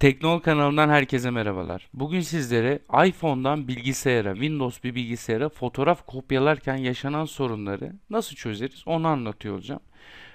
Teknol kanalından herkese merhabalar. Bugün sizlere iPhone'dan bilgisayara, Windows bir bilgisayara fotoğraf kopyalarken yaşanan sorunları nasıl çözeriz onu anlatıyor olacağım.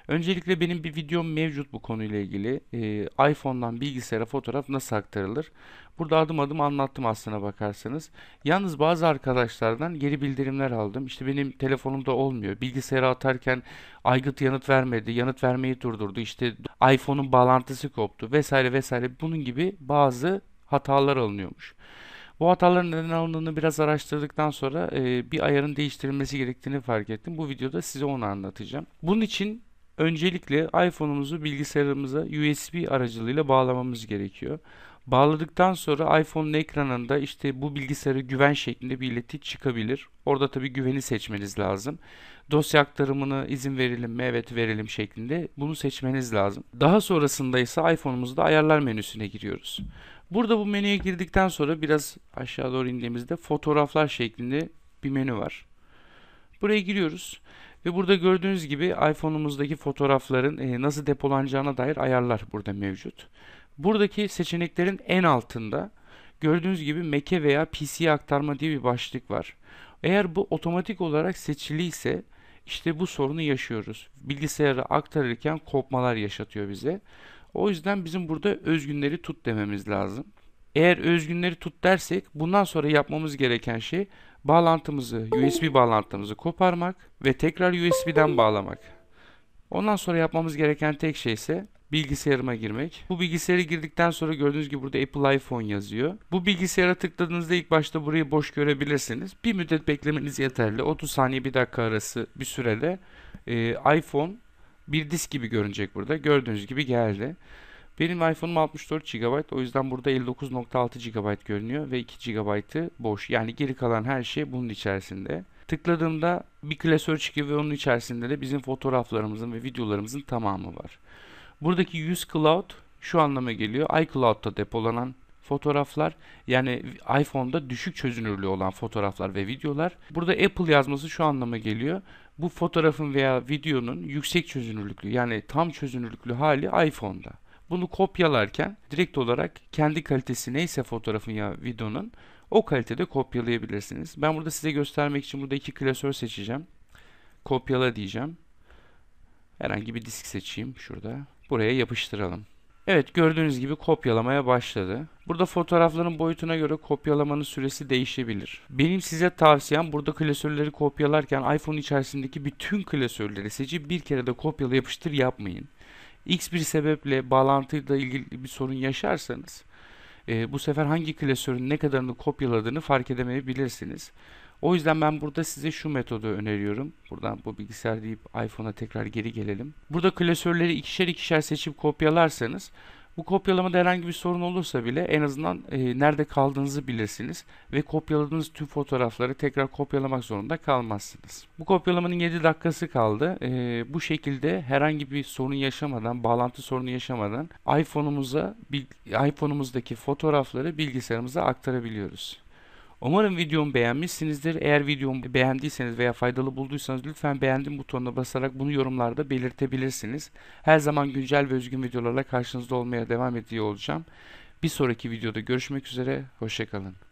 Öncelikle benim bir videom mevcut bu konuyla ilgili. E, iPhone'dan bilgisayara fotoğraf nasıl aktarılır? Burada adım adım anlattım aslına bakarsanız. Yalnız bazı arkadaşlardan geri bildirimler aldım. İşte benim telefonumda olmuyor. Bilgisayara atarken aygıt yanıt vermedi. Yanıt vermeyi durdurdu. İşte iPhone'un bağlantısı koptu vesaire vesaire bunun gibi bazı hatalar alınıyormuş. Bu hataların neden alındığını biraz araştırdıktan sonra e, bir ayarın değiştirilmesi gerektiğini fark ettim. Bu videoda size onu anlatacağım. Bunun için öncelikle iPhone'umuzu bilgisayarımıza USB aracılığıyla bağlamamız gerekiyor. Bağladıktan sonra iPhone'un ekranında işte bu bilgisayara güven şeklinde bir ileti çıkabilir. Orada tabii güveni seçmeniz lazım. Dosya aktarımını izin verelim mi? Evet verelim şeklinde bunu seçmeniz lazım. Daha sonrasında ise iPhone'umuzda ayarlar menüsüne giriyoruz. Burada bu menüye girdikten sonra biraz aşağı doğru indiğimizde fotoğraflar şeklinde bir menü var. Buraya giriyoruz ve burada gördüğünüz gibi iPhone'umuzdaki fotoğrafların e, nasıl depolanacağına dair ayarlar burada mevcut. Buradaki seçeneklerin en altında gördüğünüz gibi Mac'e veya PC'ye aktarma diye bir başlık var. Eğer bu otomatik olarak seçiliyse işte bu sorunu yaşıyoruz. Bilgisayara aktarırken kopmalar yaşatıyor bize. O yüzden bizim burada özgünleri tut dememiz lazım. Eğer özgünleri tut dersek bundan sonra yapmamız gereken şey bağlantımızı, USB bağlantımızı koparmak ve tekrar USB'den bağlamak. Ondan sonra yapmamız gereken tek şey ise bilgisayarıma girmek. Bu bilgisayara girdikten sonra gördüğünüz gibi burada Apple iPhone yazıyor. Bu bilgisayara tıkladığınızda ilk başta burayı boş görebilirsiniz. Bir müddet beklemeniz yeterli. 30 saniye bir dakika arası bir sürede e, iPhone bir disk gibi görünecek burada. Gördüğünüz gibi geldi. Benim iPhone'um 64 GB o yüzden burada 59.6 GB görünüyor ve 2 GB'ı boş. Yani geri kalan her şey bunun içerisinde. Tıkladığımda bir klasör çıkıyor ve onun içerisinde de bizim fotoğraflarımızın ve videolarımızın tamamı var. Buradaki 100 cloud şu anlama geliyor. iCloud'da depolanan fotoğraflar yani iPhone'da düşük çözünürlüğü olan fotoğraflar ve videolar. Burada Apple yazması şu anlama geliyor. Bu fotoğrafın veya videonun yüksek çözünürlüklü yani tam çözünürlüklü hali iPhone'da. Bunu kopyalarken direkt olarak kendi kalitesi neyse fotoğrafın ya videonun o kalitede kopyalayabilirsiniz. Ben burada size göstermek için burada iki klasör seçeceğim. Kopyala diyeceğim. Herhangi bir disk seçeyim şurada. Buraya yapıştıralım. Evet gördüğünüz gibi kopyalamaya başladı. Burada fotoğrafların boyutuna göre kopyalamanın süresi değişebilir. Benim size tavsiyem burada klasörleri kopyalarken iPhone içerisindeki bütün klasörleri seçip bir kere de kopyala yapıştır yapmayın. X bir sebeple bağlantıyla ilgili bir sorun yaşarsanız e, bu sefer hangi klasörün ne kadarını kopyaladığını fark edemeyebilirsiniz. O yüzden ben burada size şu metodu öneriyorum. Buradan bu bilgisayar deyip iPhone'a tekrar geri gelelim. Burada klasörleri ikişer ikişer seçip kopyalarsanız bu kopyalamada herhangi bir sorun olursa bile en azından e, nerede kaldığınızı bilirsiniz ve kopyaladığınız tüm fotoğrafları tekrar kopyalamak zorunda kalmazsınız. Bu kopyalamanın 7 dakikası kaldı. E, bu şekilde herhangi bir sorun yaşamadan, bağlantı sorunu yaşamadan iPhone'umuza, iPhone'umuzdaki fotoğrafları bilgisayarımıza aktarabiliyoruz. Umarım videomu beğenmişsinizdir. Eğer videomu beğendiyseniz veya faydalı bulduysanız lütfen beğendim butonuna basarak bunu yorumlarda belirtebilirsiniz. Her zaman güncel ve özgün videolarla karşınızda olmaya devam ediyor olacağım. Bir sonraki videoda görüşmek üzere. Hoşçakalın.